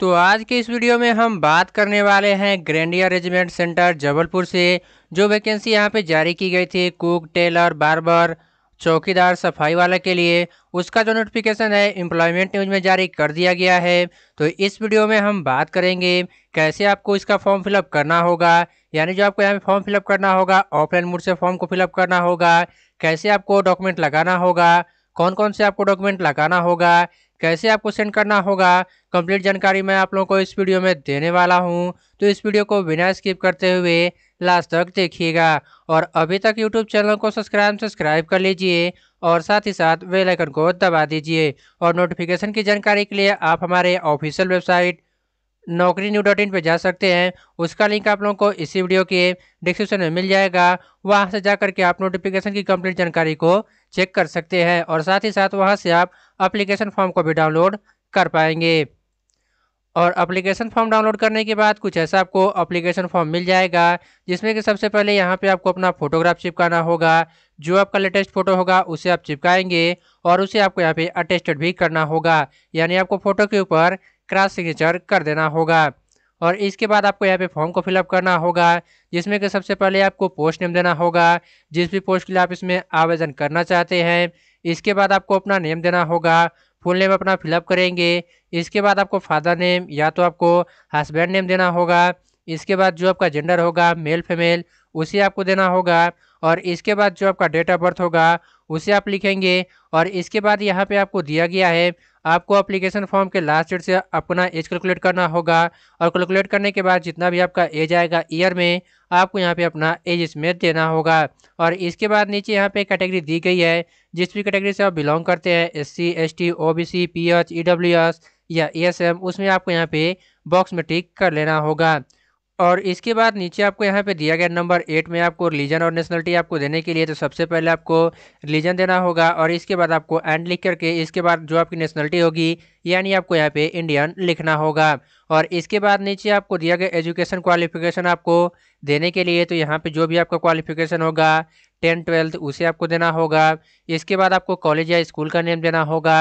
तो आज के इस वीडियो में हम बात करने वाले हैं ग्रैंडिया रेजिमेंट सेंटर जबलपुर से जो वैकेंसी यहाँ पे जारी की गई थी कुक टेलर बारबर चौकीदार सफाई वाला के लिए उसका जो नोटिफिकेशन है एम्प्लॉयमेंट न्यूज में जारी कर दिया गया है तो इस वीडियो में हम बात करेंगे कैसे आपको इसका फॉर्म फिलअप करना होगा यानी जो आपको यहाँ पे फॉर्म फिलअप करना होगा ऑफलाइन मोड से फॉर्म को फिलअप करना होगा कैसे आपको डॉक्यूमेंट लगाना होगा कौन कौन से आपको डॉक्यूमेंट लगाना होगा कैसे आपको सेंड करना होगा कंप्लीट जानकारी मैं आप लोगों को इस वीडियो में देने वाला हूं तो इस वीडियो को बिना स्किप करते हुए लास्ट तक देखिएगा और अभी तक यूट्यूब चैनल को सब्सक्राइब सब्सक्राइब कर लीजिए और साथ ही साथ बेलाइकन को दबा दीजिए और नोटिफिकेशन की जानकारी के लिए आप हमारे official website Naukri new dot in पर जा सकते हैं उसका लिंक आप लोगों को इसी वीडियो के डिस्क्रिप्शन में मिल जाएगा वहाँ से जा के आप नोटिफिकेशन की कंप्लीट जानकारी को चेक कर सकते हैं और साथ ही साथ वहाँ से आप अप्लीकेशन फॉर्म को भी डाउनलोड कर पाएंगे और अप्लीकेशन फॉर्म डाउनलोड करने के बाद कुछ ऐसा आपको अप्लीकेशन फॉर्म मिल जाएगा जिसमें कि सबसे पहले यहाँ पे आपको अपना फोटोग्राफ चिपकाना होगा जो आपका लेटेस्ट फोटो होगा उसे आप चिपकाएंगे और उसे आपको यहाँ पे अटेस्टेड भी करना होगा यानी आपको फोटो के ऊपर क्रास सिग्नेचर कर देना होगा और इसके बाद आपको यहाँ पे फॉर्म को फिलअप करना होगा जिसमें कि सबसे पहले आपको पोस्ट नेम देना होगा जिस भी पोस्ट के लिए आप इसमें आवेदन करना चाहते हैं इसके बाद आपको अपना नेम देना होगा फुल नेम अपना फिलअप करेंगे इसके बाद आपको फादर नेम या तो आपको हस्बैंड नेम देना होगा इसके बाद जो आपका जेंडर होगा मेल फीमेल उसे आपको देना होगा और इसके बाद जो आपका डेट ऑफ बर्थ होगा उसे आप लिखेंगे और इसके बाद यहाँ पे आपको दिया गया है आपको अप्लीकेशन फॉर्म के लास्ट डेट से अपना एज कैलकुलेट करना होगा और कैलकुलेट करने के बाद जितना भी आपका एज आएगा ईयर में आपको यहाँ पे अपना एज इसमें देना होगा और इसके बाद नीचे यहाँ पे कैटेगरी दी गई है जिस भी कैटेगरी से आप बिलोंग करते हैं S C S T O B C P H E W S या ई एस एम उसमें आपको यहाँ पे बॉक्स में टिक कर लेना होगा और इसके बाद नीचे आपको यहाँ पे दिया गया नंबर एट में आपको रिलीजन और नेशनलिटी आपको देने के लिए तो सबसे पहले आपको रिलीजन देना होगा और इसके बाद आपको एंड लिख करके इसके बाद जो आपकी नेशनलिटी होगी यानी आपको यहाँ पे इंडियन लिखना होगा और इसके बाद नीचे आपको दिया गया एजुकेशन क्वालिफिकेशन आपको देने के लिए तो यहाँ पे जो भी आपका क्वालिफिकेशन होगा टेंथ ट्वेल्थ उसे आपको देना होगा इसके बाद आपको कॉलेज या स्कूल का नेम देना होगा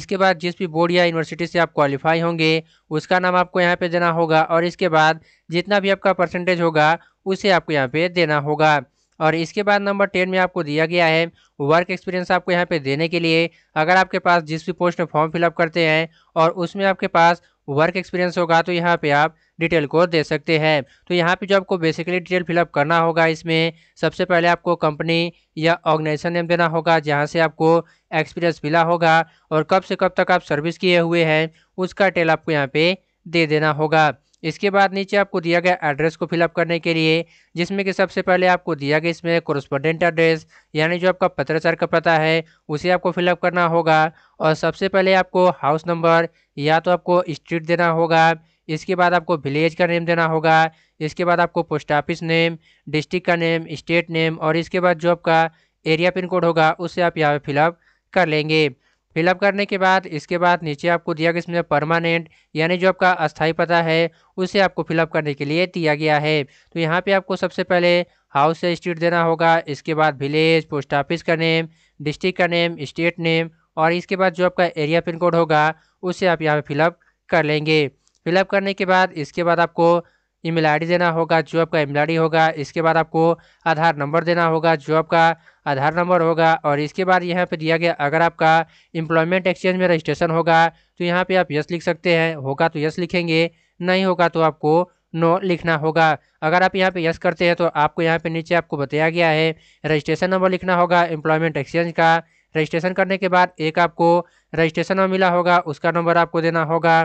इसके बाद जिस भी बोर्ड या यूनिवर्सिटी से आप क्वालिफाई होंगे उसका नाम आपको यहाँ पे देना होगा और इसके बाद जितना भी आपका परसेंटेज होगा उसे आपको यहाँ पे देना होगा और इसके बाद नंबर टेन में आपको दिया गया है वर्क एक्सपीरियंस आपको यहाँ पे देने के लिए अगर आपके पास जिस भी पोस्ट में फॉर्म फिलअप करते हैं और उसमें आपके पास वर्क एक्सपीरियंस होगा तो यहाँ पे आप डिटेल को दे सकते हैं तो यहाँ पे जो आपको बेसिकली डिटेल फिलअप करना होगा इसमें सबसे पहले आपको कंपनी या ऑर्गेनाइजेशन नेम देना होगा जहाँ से आपको एक्सपीरियंस मिला होगा और कब से कब तक आप सर्विस किए हुए हैं उसका डिटेल आपको यहाँ पे दे देना होगा इसके बाद नीचे आपको दिया गया एड्रेस को फिलअप करने के लिए जिसमें कि सबसे पहले आपको दिया गया इसमें कॉरस्पोंडेंट एड्रेस यानी जो आपका पत्राचार का पता है उसे आपको फिलअप करना होगा और सबसे पहले आपको हाउस नंबर या तो आपको स्ट्रीट देना होगा इसके बाद आपको विलेज का नेम देना होगा इसके बाद आपको पोस्ट ऑफिस नेम डिस्ट्रिक्ट का नेम स्टेट नेम और इसके बाद जो आपका एरिया पिन कोड होगा उसे आप यहाँ पर फिलअप कर लेंगे फिलअप करने के बाद इसके बाद नीचे आपको दिया गया इसमें परमानेंट यानी जो आपका अस्थाई पता है उसे आपको फिलअप करने के लिए दिया गया है तो यहाँ पे आपको सबसे पहले हाउस से स्ट्रीट देना होगा इसके बाद विलेज पोस्ट ऑफिस का नेम डिस्ट्रिक्ट का नेम स्टेट नेम और इसके बाद जो आपका एरिया पिन कोड होगा उसे आप यहाँ पे फिलअप कर लेंगे फिलअप करने के बाद इसके बाद आपको ईमेल आईडी देना होगा जो आपका ईमेल आईडी होगा इसके बाद आपको आधार नंबर देना होगा जो आपका आधार नंबर होगा और इसके बाद यहाँ पे दिया गया अगर आपका एम्प्लॉयमेंट एक्सचेंज में रजिस्ट्रेशन होगा तो यहाँ पे आप यस लिख सकते हैं होगा तो यस लिखेंगे नहीं होगा तो आपको नो लिखना होगा अगर आप यहाँ पे यस करते हैं तो आपको यहाँ पे नीचे आपको बताया गया है रजिस्ट्रेशन नंबर लिखना होगा एम्प्लॉयमेंट एक्सचेंज का रजिस्ट्रेशन करने के बाद एक आपको रजिस्ट्रेशन नंबर मिला होगा उसका नंबर आपको देना होगा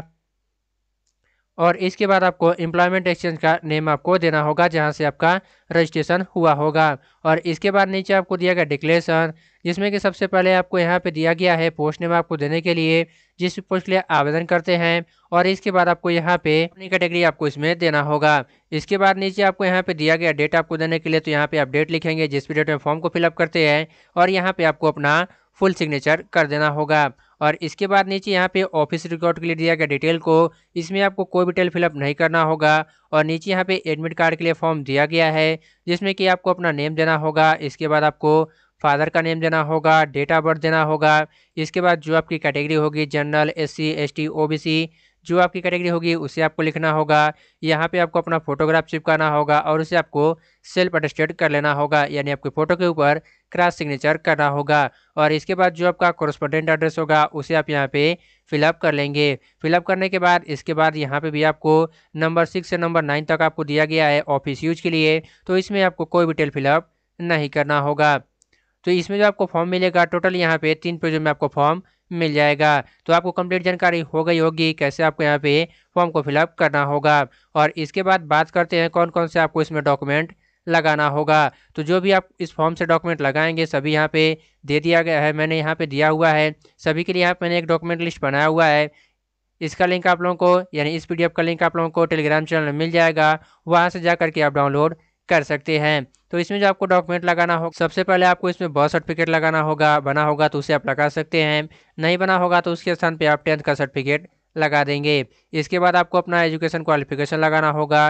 और इसके बाद आपको एम्प्लॉयमेंट एक्सचेंज का नेम आपको देना होगा जहां से आपका रजिस्ट्रेशन हुआ होगा और इसके बाद नीचे आपको दिया गया डिक्लेरेशन जिसमें कि सबसे पहले आपको यहाँ पे दिया गया है पोस्ट नेम आपको देने के लिए जिस पोस्ट के लिए आवेदन करते हैं और इसके बाद आपको यहाँ पे अपनी कैटेगरी आपको इसमें देना होगा इसके बाद नीचे आपको यहाँ पे दिया गया डेट आपको देने के लिए तो यहाँ पे आप डेट लिखेंगे जिस भी डेट में फॉर्म को फिलअप करते हैं और यहाँ पे आपको अपना फुल सिग्नेचर कर देना होगा और इसके बाद नीचे यहाँ पे ऑफिस रिकॉर्ड के लिए दिया गया डिटेल को इसमें आपको कोई भी डिटेल फिलअप नहीं करना होगा और नीचे यहाँ पे एडमिट कार्ड के लिए फॉर्म दिया गया है जिसमें कि आपको अपना नेम देना होगा इसके बाद आपको फादर का नेम देना होगा डेट ऑफ बर्थ देना होगा इसके बाद जो आपकी कैटेगरी होगी general S C S T O B C जो आपकी कैटेगरी होगी उसे आपको लिखना होगा यहाँ पे आपको अपना फोटोग्राफ चिपकाना होगा और उसे आपको सेल्फ अटेस्टेड कर लेना होगा यानी आपके फ़ोटो के ऊपर क्रॉस सिग्नेचर करना होगा और इसके बाद जो आपका कॉरस्पोंडेंट एड्रेस होगा उसे आप यहाँ पे फिलअप कर लेंगे फिलअप करने के बाद इसके बाद यहाँ पे भी आपको नंबर सिक्स से नंबर नाइन तक आपको दिया गया है ऑफिस यूज के लिए तो इसमें आपको कोई डिटेल फिलअप नहीं करना होगा तो इसमें जो आपको फॉर्म मिलेगा टोटल यहाँ पे तीन पेजों में आपको फॉर्म मिल जाएगा तो आपको कंप्लीट जानकारी हो गई होगी कैसे आपको यहाँ पे फॉर्म को फिलअप करना होगा और इसके बाद बात करते हैं कौन कौन से आपको इसमें डॉक्यूमेंट लगाना होगा तो जो भी आप इस फॉर्म से डॉक्यूमेंट लगाएंगे सभी यहाँ पे दे दिया गया है मैंने यहाँ पे दिया हुआ है सभी के लिए यहाँ मैंने एक डॉक्यूमेंट लिस्ट बनाया हुआ है इसका लिंक आप लोगों को यानी इस पीडीएफ का लिंक आप लोगों को टेलीग्राम चैनल में मिल जाएगा वहाँ से जा करके आप डाउनलोड कर सकते हैं तो इसमें जो आपको डॉक्यूमेंट लगाना हो सबसे पहले आपको इसमें बर्थ सर्टिफिकेट लगाना होगा बना होगा तो उसे आप लगा सकते हैं नहीं बना होगा तो उसके स्थान पर आप टेंथ का सर्टिफिकेट लगा देंगे इसके बाद आपको अपना एजुकेशन क्वालिफिकेशन लगाना होगा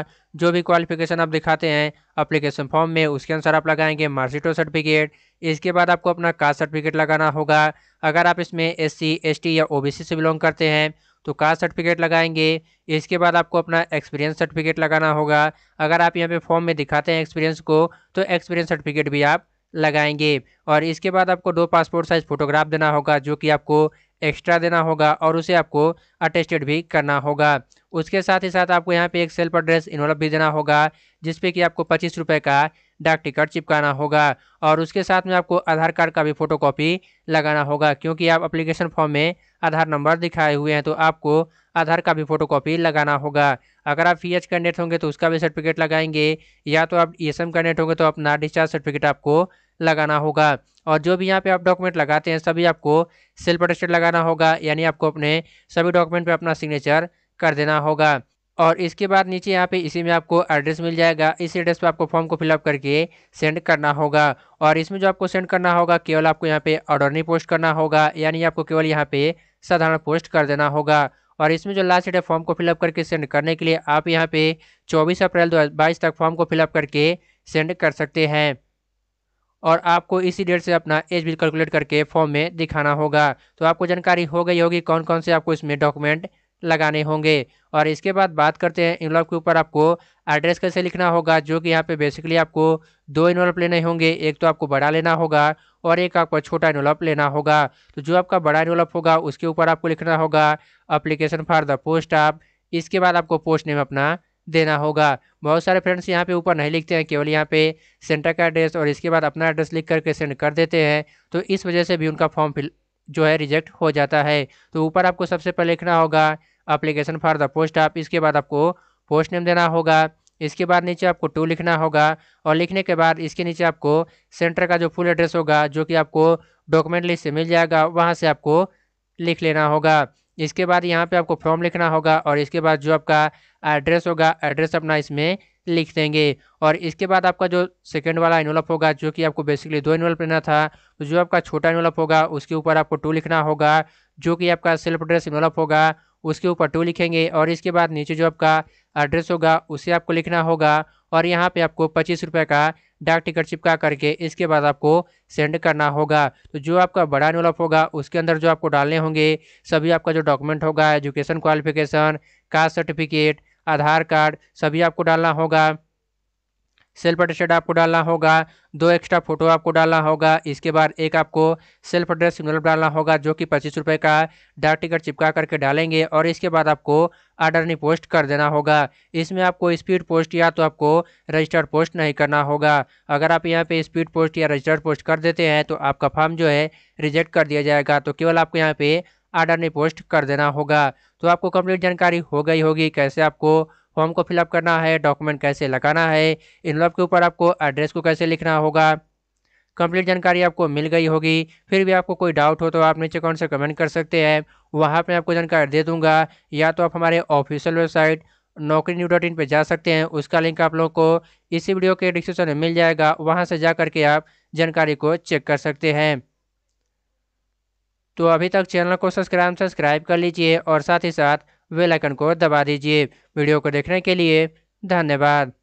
जो भी क्वालिफिकेशन आप दिखाते हैं अप्लीकेशन फॉर्म में उसके अनुसार आप लगाएंगे मार्कशीटो सर्टिफिकेट इसके बाद आपको अपना कास्ट सर्टिफिकेट लगाना होगा अगर आप इसमें एस सी या ओ से बिलोंग करते हैं तो कास्ट सर्टिफिकेट लगाएंगे इसके बाद आपको अपना एक्सपीरियंस सर्टिफिकेट लगाना होगा अगर आप यहाँ पे फॉर्म में दिखाते हैं एक्सपीरियंस को तो एक्सपीरियंस सर्टिफिकेट भी आप लगाएंगे और इसके बाद आपको दो पासपोर्ट साइज़ फ़ोटोग्राफ देना होगा जो कि आपको एक्स्ट्रा देना होगा और उसे आपको अटेस्टेड भी करना होगा उसके साथ ही साथ आपको यहाँ पे एक सेल्फ एड्रेस इन्वॉल्व भी देना होगा जिस पे कि आपको पच्चीस रुपये का डाक टिकट चिपकाना होगा और उसके साथ में आपको आधार कार्ड का भी फोटोकॉपी लगाना होगा क्योंकि आप अप्लीकेशन फॉर्म में आधार नंबर दिखाए हुए हैं तो आपको आधार का भी फोटोकॉपी लगाना होगा अगर आप फी एच कैंडिडेट होंगे तो उसका भी सर्टिफिकेट लगाएंगे या तो आप ई एस एम कैंडिडेट होंगे तो अपना डिस्चार्ज सर्टिफिकेट आपको लगाना होगा और जो भी यहाँ पे आप डॉक्यूमेंट लगाते हैं सभी आपको सेल्फ अटेस्टेड लगाना होगा यानी आपको अपने सभी डॉक्यूमेंट पे अपना सिग्नेचर कर देना होगा और इसके बाद नीचे यहाँ पे इसी में आपको एड्रेस मिल जाएगा इस एड्रेस पे आपको फॉर्म को फिलअप करके सेंड करना होगा और इसमें जो आपको सेंड करना होगा केवल आपको यहाँ पे नहीं पोस्ट करना होगा यानी आपको केवल यहाँ पे साधारण पोस्ट कर देना होगा और इसमें जो लास्ट डेट है फॉर्म को फिलअप करके सेंड करने के लिए आप यहाँ पे चौबीस अप्रैल दो तक फॉर्म को फिलअप करके सेंड कर सकते हैं और आपको इसी डेट से अपना एज बिल कैलकुलेट करके फॉर्म में दिखाना होगा तो आपको जानकारी हो गई होगी कौन कौन से आपको इसमें डॉक्यूमेंट लगाने होंगे और इसके बाद बात करते हैं इनवॉल्व के ऊपर आपको एड्रेस कैसे लिखना होगा जो कि यहाँ पे बेसिकली आपको दो इनवॉल्व लेने होंगे एक तो आपको बड़ा लेना होगा और एक आपको छोटा इनवॉल्व लेना होगा तो जो आपका बड़ा इनवॉल्व होगा उसके ऊपर आपको लिखना होगा अप्लीकेशन फॉर द पोस्ट आप इसके बाद आपको पोस्ट नेम अपना देना होगा बहुत सारे फ्रेंड्स यहाँ पे ऊपर नहीं लिखते हैं केवल यहाँ पे सेंटर का एड्रेस और इसके बाद अपना एड्रेस लिख करके सेंड कर देते हैं तो इस वजह से भी उनका फॉर्म फिल जो है रिजेक्ट हो जाता है तो ऊपर आपको सबसे पहले लिखना होगा अप्लीकेशन फॉर द पोस्ट आप इसके बाद आपको पोस्ट नेम देना होगा इसके बाद नीचे आपको टू लिखना होगा और लिखने के बाद इसके नीचे आपको सेंटर का जो फुल एड्रेस होगा जो कि आपको डॉक्यूमेंट लिस्ट से मिल जाएगा वहाँ से आपको लिख लेना होगा इसके बाद यहाँ पे आपको फॉर्म लिखना होगा और इसके बाद जो आपका एड्रेस होगा एड्रेस अपना इसमें लिख देंगे और इसके बाद आपका जो सेकेंड वाला इनोलप होगा जो कि आपको बेसिकली दो इनोलप लेना था तो जो आपका छोटा इनोलप होगा उसके ऊपर आपको टू लिखना होगा जो कि आपका सेल्फ एड्रेस इनोलप होगा उसके ऊपर टू लिखेंगे और इसके बाद नीचे जो आपका एड्रेस होगा उसे आपको लिखना होगा और यहाँ पे आपको पच्चीस रुपये का डाक टिकट चिपका करके इसके बाद आपको सेंड करना होगा तो जो आपका बड़ा इनोलप होगा उसके अंदर जो आपको डालने होंगे सभी आपका जो डॉक्यूमेंट होगा education qualification caste certificate Aadhaar card सभी आपको डालना होगा सेल्फ अटेस्टेड आपको डालना होगा दो एक्स्ट्रा फोटो आपको डालना होगा इसके बाद एक आपको सेल्फ एड्रेस सिग्नल डालना होगा जो कि पच्चीस रुपये का डाक टिकट चिपका करके डालेंगे और इसके बाद आपको आर्डर नहीं पोस्ट कर देना होगा इसमें आपको स्पीड पोस्ट या तो आपको रजिस्टर्ड पोस्ट नहीं करना होगा अगर आप यहाँ पर स्पीड पोस्ट या रजिस्टर्ड पोस्ट कर देते हैं तो आपका फॉर्म जो है रिजेक्ट कर दिया जाएगा तो केवल आपको यहाँ पर आर्डर नहीं पोस्ट कर देना होगा तो आपको कंप्लीट जानकारी हो गई होगी कैसे आपको फॉर्म को फिलअप करना है डॉक्यूमेंट कैसे लगाना है इन के ऊपर आपको एड्रेस को कैसे लिखना होगा कंप्लीट जानकारी आपको मिल गई होगी फिर भी आपको कोई डाउट हो तो आप नीचे कौन से कमेंट कर सकते हैं वहाँ पे आपको जानकारी दे दूंगा या तो आप हमारे official website Naukri new dot in पर जा सकते हैं उसका लिंक आप लोगों को इसी वीडियो के डिस्क्रिप्शन में मिल जाएगा वहाँ से जा करके आप जानकारी को चेक कर सकते हैं तो अभी तक चैनल को सब्सक्राइब सब्सक्राइब कर लीजिए और साथ ही साथ वेलाइकन को दबा दीजिए वीडियो को देखने के लिए धन्यवाद